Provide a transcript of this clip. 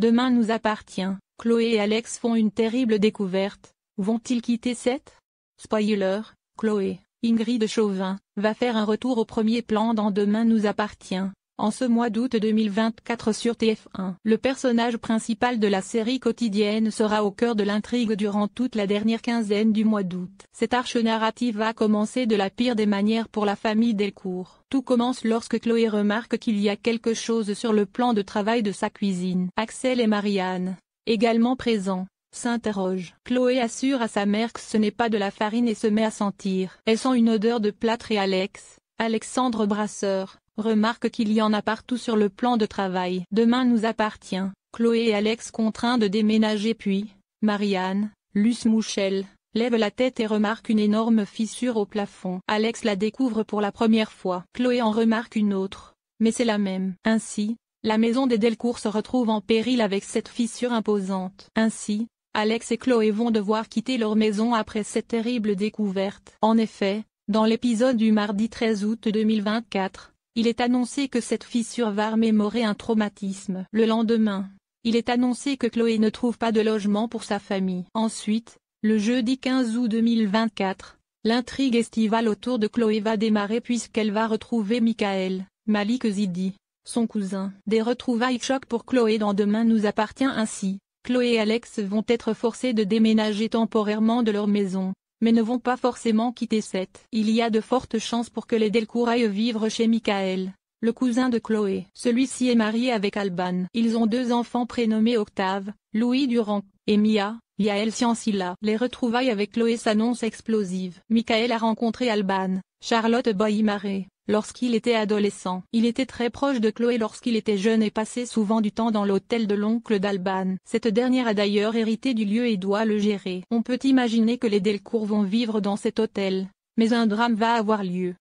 Demain nous appartient. Chloé et Alex font une terrible découverte. Vont-ils quitter cette Spoiler, Chloé, Ingrid Chauvin, va faire un retour au premier plan dans Demain nous appartient en ce mois d'août 2024 sur TF1. Le personnage principal de la série quotidienne sera au cœur de l'intrigue durant toute la dernière quinzaine du mois d'août. Cette arche narrative va commencer de la pire des manières pour la famille Delcourt. Tout commence lorsque Chloé remarque qu'il y a quelque chose sur le plan de travail de sa cuisine. Axel et Marianne, également présents, s'interrogent. Chloé assure à sa mère que ce n'est pas de la farine et se met à sentir. Elle sent une odeur de plâtre et Alex, Alexandre Brasseur, remarque qu'il y en a partout sur le plan de travail. Demain nous appartient, Chloé et Alex contraints de déménager puis, Marianne, Luce Mouchel, lève la tête et remarque une énorme fissure au plafond. Alex la découvre pour la première fois. Chloé en remarque une autre, mais c'est la même. Ainsi, la maison des Delcourt se retrouve en péril avec cette fissure imposante. Ainsi, Alex et Chloé vont devoir quitter leur maison après cette terrible découverte. En effet, dans l'épisode du mardi 13 août 2024, il est annoncé que cette fissure va remémorer un traumatisme. Le lendemain, il est annoncé que Chloé ne trouve pas de logement pour sa famille. Ensuite, le jeudi 15 août 2024, l'intrigue estivale autour de Chloé va démarrer puisqu'elle va retrouver Michael, Malik Zidi, son cousin. Des retrouvailles choc pour Chloé dans Demain nous appartient ainsi. Chloé et Alex vont être forcés de déménager temporairement de leur maison mais ne vont pas forcément quitter cette. Il y a de fortes chances pour que les Delcour aillent vivre chez Michael, le cousin de Chloé. Celui-ci est marié avec Alban. Ils ont deux enfants prénommés Octave, Louis Durand, et Mia, Yael Sciancilla. Les retrouvailles avec Chloé s'annoncent explosives. Michael a rencontré Alban, Charlotte Boyer-Maré. Lorsqu'il était adolescent, il était très proche de Chloé lorsqu'il était jeune et passait souvent du temps dans l'hôtel de l'oncle d'Alban. Cette dernière a d'ailleurs hérité du lieu et doit le gérer. On peut imaginer que les Delcourt vont vivre dans cet hôtel, mais un drame va avoir lieu.